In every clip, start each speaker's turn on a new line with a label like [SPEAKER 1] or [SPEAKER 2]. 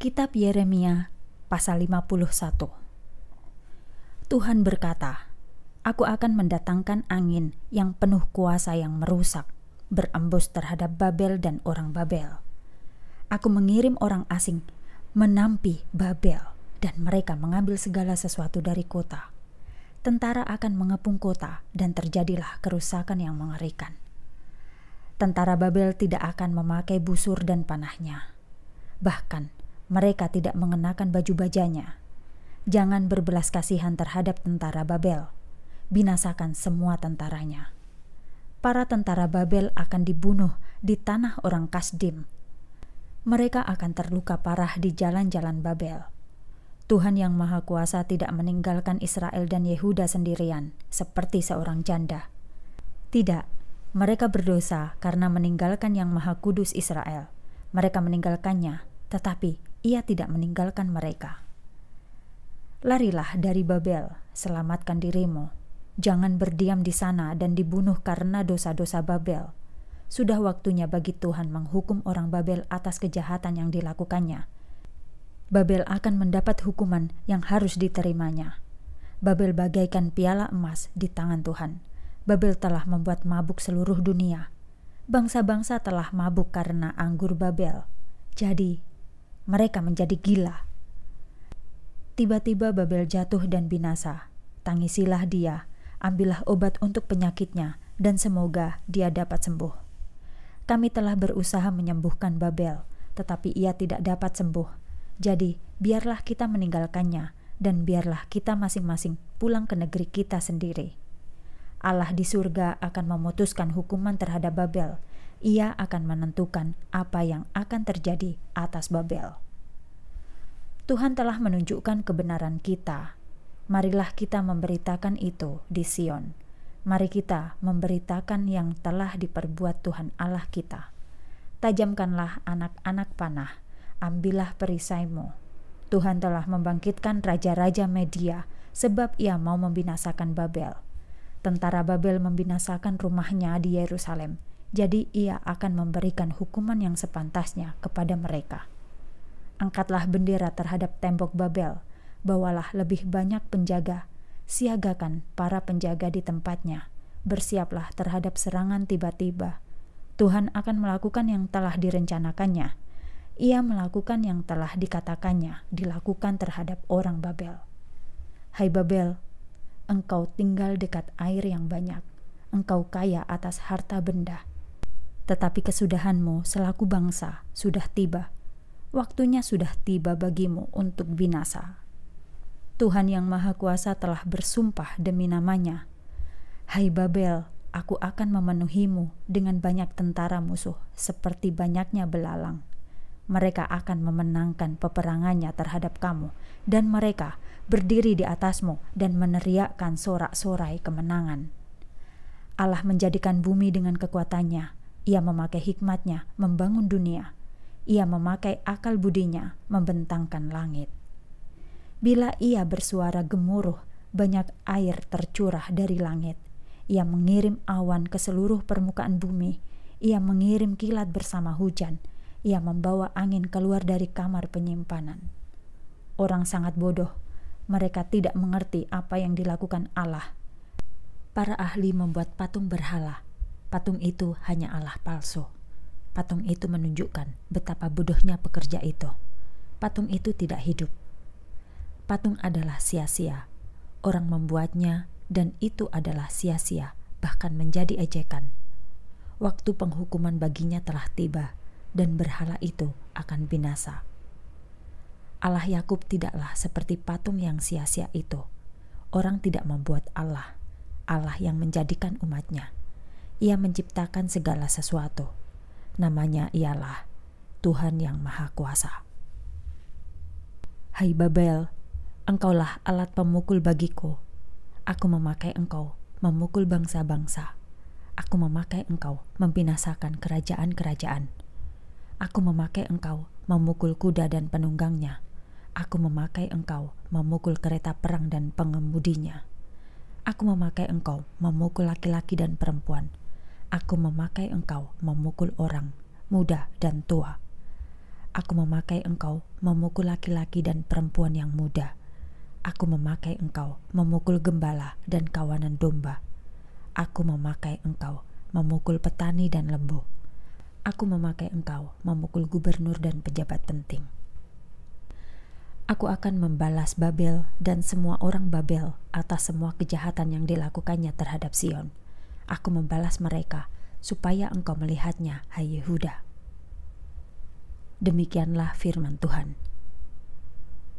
[SPEAKER 1] Kitab Yeremia pasal 51 Tuhan berkata, Aku akan mendatangkan angin yang penuh kuasa yang merusak, berembus terhadap Babel dan orang Babel. Aku mengirim orang asing menampi Babel dan mereka mengambil segala sesuatu dari kota. Tentara akan mengepung kota dan terjadilah kerusakan yang mengerikan. Tentara Babel tidak akan memakai busur dan panahnya. Bahkan mereka tidak mengenakan baju bajanya. Jangan berbelas kasihan terhadap tentara Babel. Binasakan semua tentaranya. Para tentara Babel akan dibunuh di tanah orang Kasdim. Mereka akan terluka parah di jalan-jalan Babel. Tuhan Yang Maha Kuasa tidak meninggalkan Israel dan Yehuda sendirian, seperti seorang janda. Tidak, mereka berdosa karena meninggalkan Yang Maha Kudus Israel. Mereka meninggalkannya, tetapi ia tidak meninggalkan mereka. Larilah dari Babel, selamatkan dirimu. Jangan berdiam di sana dan dibunuh karena dosa-dosa Babel. Sudah waktunya bagi Tuhan menghukum orang Babel atas kejahatan yang dilakukannya. Babel akan mendapat hukuman yang harus diterimanya. Babel bagaikan piala emas di tangan Tuhan. Babel telah membuat mabuk seluruh dunia. Bangsa-bangsa telah mabuk karena anggur Babel. Jadi, mereka menjadi gila. Tiba-tiba Babel jatuh dan binasa. Tangisilah dia, ambillah obat untuk penyakitnya, dan semoga dia dapat sembuh. Kami telah berusaha menyembuhkan Babel, tetapi ia tidak dapat sembuh. Jadi, biarlah kita meninggalkannya, dan biarlah kita masing-masing pulang ke negeri kita sendiri. Allah di surga akan memutuskan hukuman terhadap Babel ia akan menentukan apa yang akan terjadi atas Babel. Tuhan telah menunjukkan kebenaran kita. Marilah kita memberitakan itu di Sion. Mari kita memberitakan yang telah diperbuat Tuhan Allah kita. Tajamkanlah anak-anak panah, ambillah perisaimu. Tuhan telah membangkitkan raja-raja media, sebab ia mau membinasakan Babel. Tentara Babel membinasakan rumahnya di Yerusalem, jadi ia akan memberikan hukuman yang sepantasnya kepada mereka. Angkatlah bendera terhadap tembok Babel, bawalah lebih banyak penjaga, siagakan para penjaga di tempatnya, bersiaplah terhadap serangan tiba-tiba. Tuhan akan melakukan yang telah direncanakannya. Ia melakukan yang telah dikatakannya dilakukan terhadap orang Babel. Hai Babel, engkau tinggal dekat air yang banyak, engkau kaya atas harta benda, tetapi kesudahanmu selaku bangsa sudah tiba. Waktunya sudah tiba bagimu untuk binasa. Tuhan Yang Maha Kuasa telah bersumpah demi namanya. Hai Babel, aku akan memenuhimu dengan banyak tentara musuh seperti banyaknya belalang. Mereka akan memenangkan peperangannya terhadap kamu, dan mereka berdiri di atasmu dan meneriakkan sorak-sorai kemenangan. Allah menjadikan bumi dengan kekuatannya, ia memakai hikmatnya membangun dunia. Ia memakai akal budinya membentangkan langit. Bila ia bersuara gemuruh, banyak air tercurah dari langit. Ia mengirim awan ke seluruh permukaan bumi. Ia mengirim kilat bersama hujan. Ia membawa angin keluar dari kamar penyimpanan. Orang sangat bodoh. Mereka tidak mengerti apa yang dilakukan Allah. Para ahli membuat patung berhala Patung itu hanya Allah palsu. Patung itu menunjukkan betapa bodohnya pekerja itu. Patung itu tidak hidup. Patung adalah sia-sia. Orang membuatnya dan itu adalah sia-sia, bahkan menjadi ejekan. Waktu penghukuman baginya telah tiba dan berhala itu akan binasa. Allah Yakub tidaklah seperti patung yang sia-sia itu. Orang tidak membuat Allah, Allah yang menjadikan umatnya. Ia menciptakan segala sesuatu. Namanya ialah Tuhan yang Maha Kuasa. Hai Babel, engkaulah alat pemukul bagiku. Aku memakai engkau memukul bangsa-bangsa. Aku memakai engkau membinasakan kerajaan-kerajaan. Aku memakai engkau memukul kuda dan penunggangnya. Aku memakai engkau memukul kereta perang dan pengemudinya. Aku memakai engkau memukul laki-laki dan perempuan, Aku memakai engkau memukul orang, muda dan tua. Aku memakai engkau memukul laki-laki dan perempuan yang muda. Aku memakai engkau memukul gembala dan kawanan domba. Aku memakai engkau memukul petani dan lembu. Aku memakai engkau memukul gubernur dan pejabat penting. Aku akan membalas Babel dan semua orang Babel atas semua kejahatan yang dilakukannya terhadap Sion aku membalas mereka, supaya engkau melihatnya, hai Yehuda. Demikianlah firman Tuhan.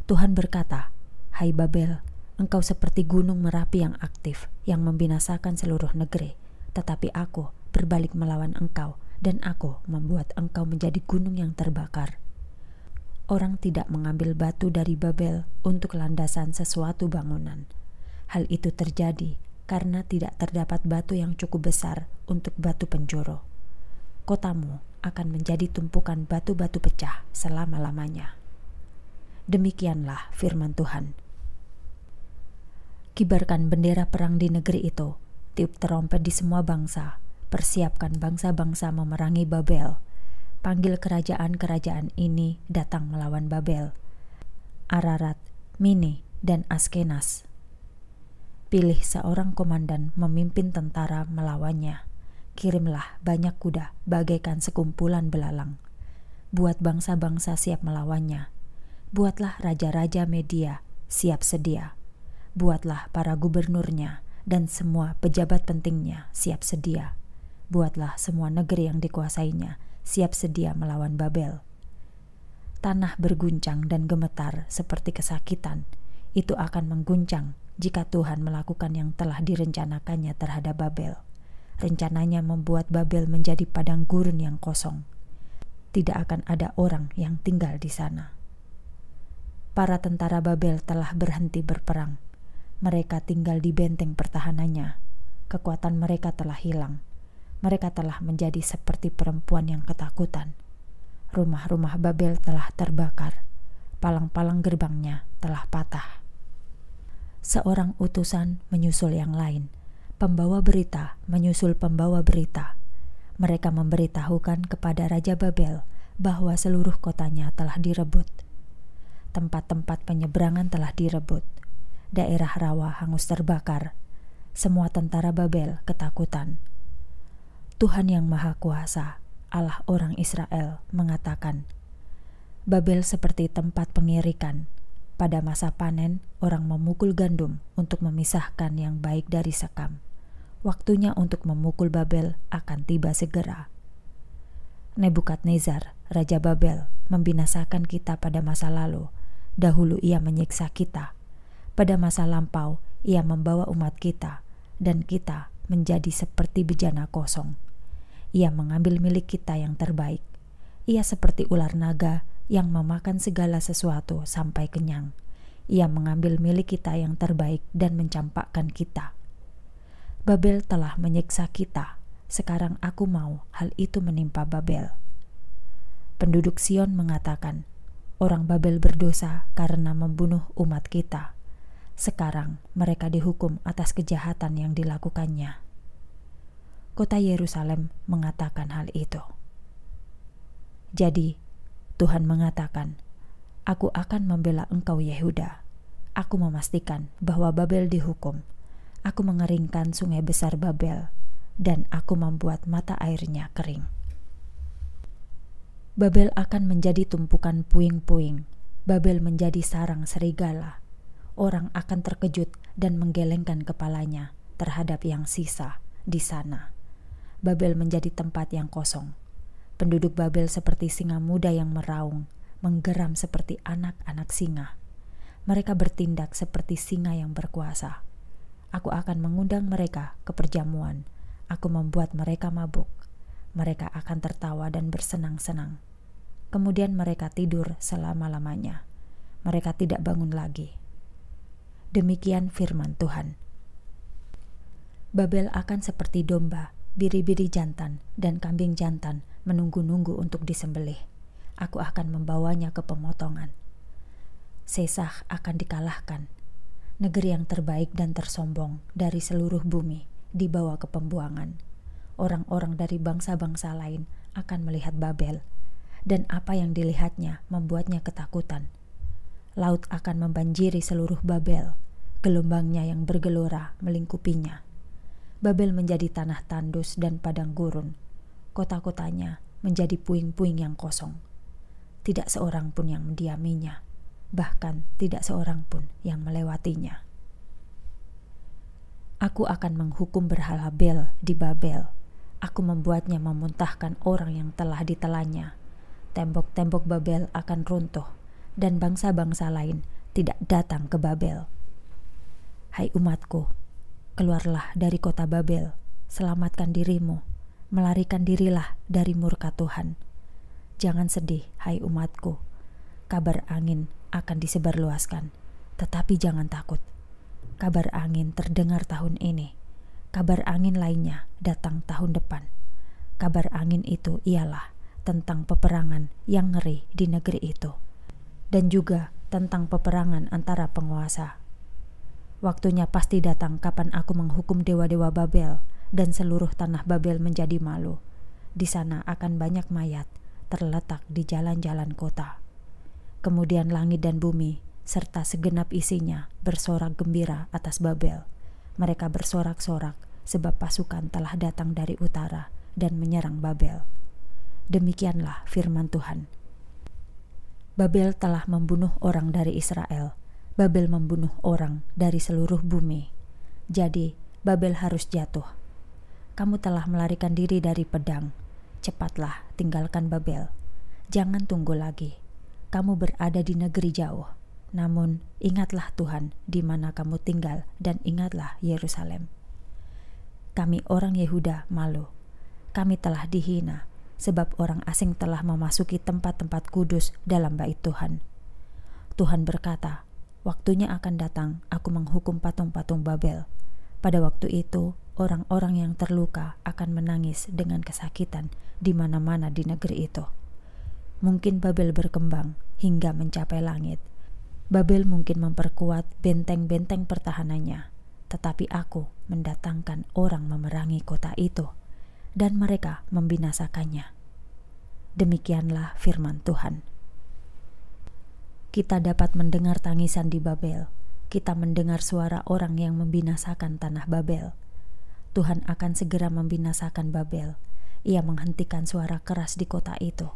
[SPEAKER 1] Tuhan berkata, Hai Babel, engkau seperti gunung merapi yang aktif, yang membinasakan seluruh negeri. Tetapi aku berbalik melawan engkau, dan aku membuat engkau menjadi gunung yang terbakar. Orang tidak mengambil batu dari Babel untuk landasan sesuatu bangunan. Hal itu terjadi karena tidak terdapat batu yang cukup besar untuk batu penjuru, Kotamu akan menjadi tumpukan batu-batu pecah selama-lamanya. Demikianlah firman Tuhan. Kibarkan bendera perang di negeri itu, tiup terompet di semua bangsa, persiapkan bangsa-bangsa memerangi Babel. Panggil kerajaan-kerajaan ini datang melawan Babel. Ararat, Mini, dan Askenas Pilih seorang komandan memimpin tentara melawannya. Kirimlah banyak kuda bagaikan sekumpulan belalang. Buat bangsa-bangsa siap melawannya. Buatlah raja-raja media siap sedia. Buatlah para gubernurnya dan semua pejabat pentingnya siap sedia. Buatlah semua negeri yang dikuasainya siap sedia melawan Babel. Tanah berguncang dan gemetar seperti kesakitan. Itu akan mengguncang jika Tuhan melakukan yang telah direncanakannya terhadap Babel. Rencananya membuat Babel menjadi padang gurun yang kosong. Tidak akan ada orang yang tinggal di sana. Para tentara Babel telah berhenti berperang. Mereka tinggal di benteng pertahanannya. Kekuatan mereka telah hilang. Mereka telah menjadi seperti perempuan yang ketakutan. Rumah-rumah Babel telah terbakar. Palang-palang gerbangnya telah patah seorang utusan menyusul yang lain. Pembawa berita menyusul pembawa berita. Mereka memberitahukan kepada Raja Babel bahwa seluruh kotanya telah direbut. Tempat-tempat penyeberangan telah direbut. Daerah rawa hangus terbakar. Semua tentara Babel ketakutan. Tuhan Yang Maha Kuasa, Allah orang Israel, mengatakan, "Babel seperti tempat pengirikan." Pada masa panen, orang memukul gandum untuk memisahkan yang baik dari sekam. Waktunya untuk memukul Babel akan tiba segera. Nebukadnezar, Raja Babel, membinasakan kita pada masa lalu. Dahulu ia menyiksa kita. Pada masa lampau, ia membawa umat kita, dan kita menjadi seperti bejana kosong. Ia mengambil milik kita yang terbaik. Ia seperti ular naga yang memakan segala sesuatu sampai kenyang. Ia mengambil milik kita yang terbaik dan mencampakkan kita. Babel telah menyiksa kita. Sekarang aku mau hal itu menimpa Babel. Penduduk Sion mengatakan, "Orang Babel berdosa karena membunuh umat kita." Sekarang mereka dihukum atas kejahatan yang dilakukannya. Kota Yerusalem mengatakan hal itu. Jadi, Tuhan mengatakan, Aku akan membela engkau Yehuda. Aku memastikan bahwa Babel dihukum. Aku mengeringkan sungai besar Babel, dan aku membuat mata airnya kering. Babel akan menjadi tumpukan puing-puing. Babel menjadi sarang serigala. Orang akan terkejut dan menggelengkan kepalanya terhadap yang sisa di sana. Babel menjadi tempat yang kosong, Penduduk Babel seperti singa muda yang meraung, menggeram seperti anak-anak singa. Mereka bertindak seperti singa yang berkuasa. Aku akan mengundang mereka ke perjamuan. Aku membuat mereka mabuk. Mereka akan tertawa dan bersenang-senang. Kemudian mereka tidur selama-lamanya. Mereka tidak bangun lagi. Demikian firman Tuhan. Babel akan seperti domba, biri-biri jantan, dan kambing jantan menunggu-nunggu untuk disembelih. Aku akan membawanya ke pemotongan. Sesah akan dikalahkan. Negeri yang terbaik dan tersombong dari seluruh bumi dibawa ke pembuangan. Orang-orang dari bangsa-bangsa lain akan melihat Babel, dan apa yang dilihatnya membuatnya ketakutan. Laut akan membanjiri seluruh Babel, gelombangnya yang bergelora melingkupinya. Babel menjadi tanah tandus dan padang gurun, kota-kotanya menjadi puing-puing yang kosong. Tidak seorang pun yang mendiaminya, bahkan tidak seorang pun yang melewatinya. Aku akan menghukum berhala Bel di Babel. Aku membuatnya memuntahkan orang yang telah ditelannya. Tembok-tembok Babel akan runtuh, dan bangsa-bangsa lain tidak datang ke Babel. Hai umatku, keluarlah dari kota Babel, selamatkan dirimu melarikan dirilah dari murka Tuhan. Jangan sedih, hai umatku. Kabar angin akan disebarluaskan, tetapi jangan takut. Kabar angin terdengar tahun ini. Kabar angin lainnya datang tahun depan. Kabar angin itu ialah tentang peperangan yang ngeri di negeri itu, dan juga tentang peperangan antara penguasa. Waktunya pasti datang kapan aku menghukum dewa-dewa Babel dan seluruh tanah Babel menjadi malu. Di sana akan banyak mayat terletak di jalan-jalan kota. Kemudian langit dan bumi serta segenap isinya bersorak gembira atas Babel. Mereka bersorak-sorak sebab pasukan telah datang dari utara dan menyerang Babel. Demikianlah firman Tuhan. Babel telah membunuh orang dari Israel. Babel membunuh orang dari seluruh bumi. Jadi, Babel harus jatuh kamu telah melarikan diri dari pedang. Cepatlah tinggalkan Babel. Jangan tunggu lagi. Kamu berada di negeri jauh. Namun, ingatlah Tuhan di mana kamu tinggal dan ingatlah Yerusalem. Kami orang Yehuda malu. Kami telah dihina sebab orang asing telah memasuki tempat-tempat kudus dalam bait Tuhan. Tuhan berkata, "Waktunya akan datang aku menghukum patung-patung Babel." Pada waktu itu, orang-orang yang terluka akan menangis dengan kesakitan di mana-mana di negeri itu. Mungkin Babel berkembang hingga mencapai langit. Babel mungkin memperkuat benteng-benteng pertahanannya, tetapi aku mendatangkan orang memerangi kota itu, dan mereka membinasakannya. Demikianlah firman Tuhan. Kita dapat mendengar tangisan di Babel kita mendengar suara orang yang membinasakan tanah Babel. Tuhan akan segera membinasakan Babel. Ia menghentikan suara keras di kota itu.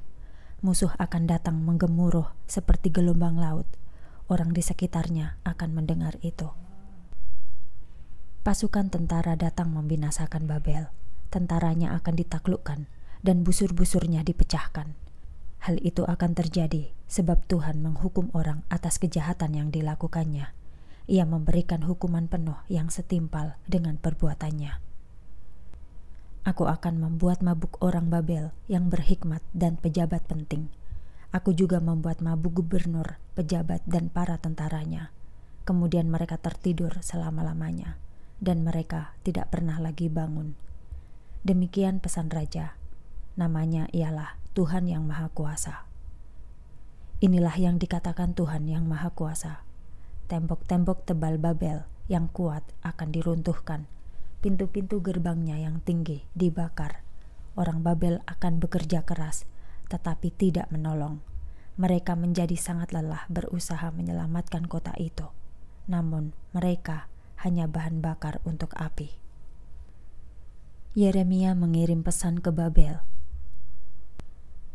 [SPEAKER 1] Musuh akan datang menggemuruh seperti gelombang laut. Orang di sekitarnya akan mendengar itu. Pasukan tentara datang membinasakan Babel. Tentaranya akan ditaklukkan dan busur-busurnya dipecahkan. Hal itu akan terjadi sebab Tuhan menghukum orang atas kejahatan yang dilakukannya ia memberikan hukuman penuh yang setimpal dengan perbuatannya. Aku akan membuat mabuk orang Babel yang berhikmat dan pejabat penting. Aku juga membuat mabuk gubernur, pejabat, dan para tentaranya. Kemudian mereka tertidur selama-lamanya, dan mereka tidak pernah lagi bangun. Demikian pesan raja. Namanya ialah Tuhan Yang Maha Kuasa. Inilah yang dikatakan Tuhan Yang Maha Kuasa Tembok-tembok tebal Babel yang kuat akan diruntuhkan. Pintu-pintu gerbangnya yang tinggi dibakar. Orang Babel akan bekerja keras, tetapi tidak menolong. Mereka menjadi sangat lelah berusaha menyelamatkan kota itu. Namun, mereka hanya bahan bakar untuk api. Yeremia mengirim pesan ke Babel.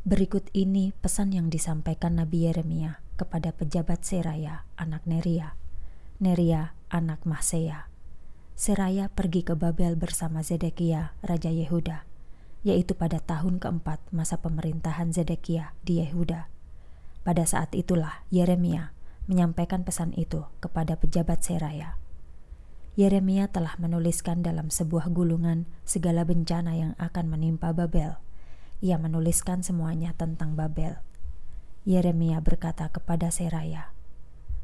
[SPEAKER 1] Berikut ini pesan yang disampaikan Nabi Yeremia kepada pejabat Seraya anak Neria. Neria anak Mahseya. Seraya pergi ke Babel bersama Zedekia, Raja Yehuda, yaitu pada tahun keempat masa pemerintahan Zedekia di Yehuda. Pada saat itulah Yeremia menyampaikan pesan itu kepada pejabat Seraya. Yeremia telah menuliskan dalam sebuah gulungan segala bencana yang akan menimpa Babel. Ia menuliskan semuanya tentang Babel Yeremia berkata kepada Seraya,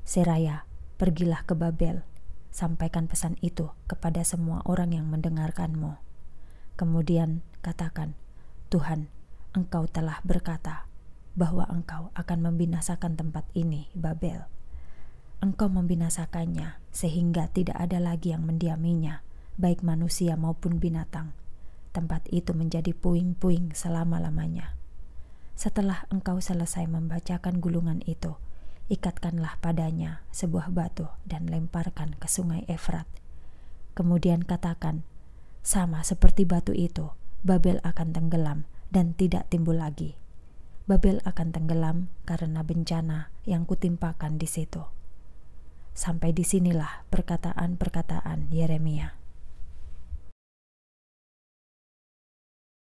[SPEAKER 1] "Seraya, pergilah ke Babel, sampaikan pesan itu kepada semua orang yang mendengarkanmu. Kemudian katakan, Tuhan, engkau telah berkata bahwa engkau akan membinasakan tempat ini, Babel. Engkau membinasakannya sehingga tidak ada lagi yang mendiaminya, baik manusia maupun binatang. Tempat itu menjadi puing-puing selama-lamanya." Setelah engkau selesai membacakan gulungan itu, ikatkanlah padanya sebuah batu dan lemparkan ke sungai Efrat. Kemudian katakan, sama seperti batu itu, Babel akan tenggelam dan tidak timbul lagi. Babel akan tenggelam karena bencana yang kutimpakan di situ. Sampai disinilah perkataan-perkataan Yeremia.